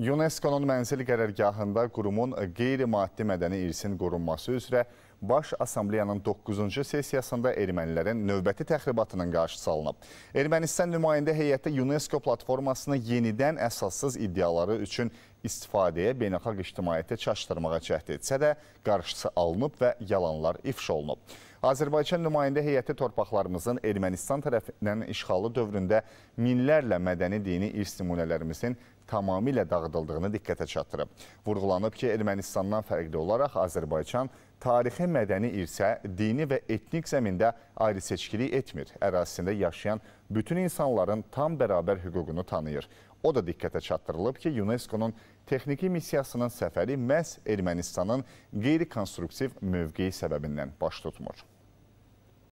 UNESCO-nun mənzil qərərgahında qurumun qeyri-maddi mədəni irsin qorunması üzrə Baş Assambleyanın 9-cu sessiyasında ermənilərin növbəti təxribatının qarşısı alınıb. Ermənistan nümayəndə heyətdə UNESCO platformasını yenidən əsassız iddiaları üçün istifadəyə beynəlxalq ictimaiyyətə çaşdırmağa cəhd etsə də, qarşısı alınıb və yalanlar ifş olunub. Azərbaycan nümayəndə heyəti torpaqlarımızın Ermənistan tərəfindən işğalı dövründə minlərlə mədəni dini irs nümunələrimizin tamamilə dağıdıldığını diqqətə çatdırıb. Vurğulanıb ki, Ermənistandan fərqli olaraq Azərbaycan tarixi mədəni irsə dini və etnik zəmində ayrı seçkilik etmir. Ərazisində yaşayan bütün insanların tam bərabər hüququnu tanıyır. O da diqqətə çatdırılıb ki, UNESCO-nun texniki missiyasının səfəri məhz Ermənistanın qeyri-konstruktiv mövqeyi səbəbindən baş tutmur.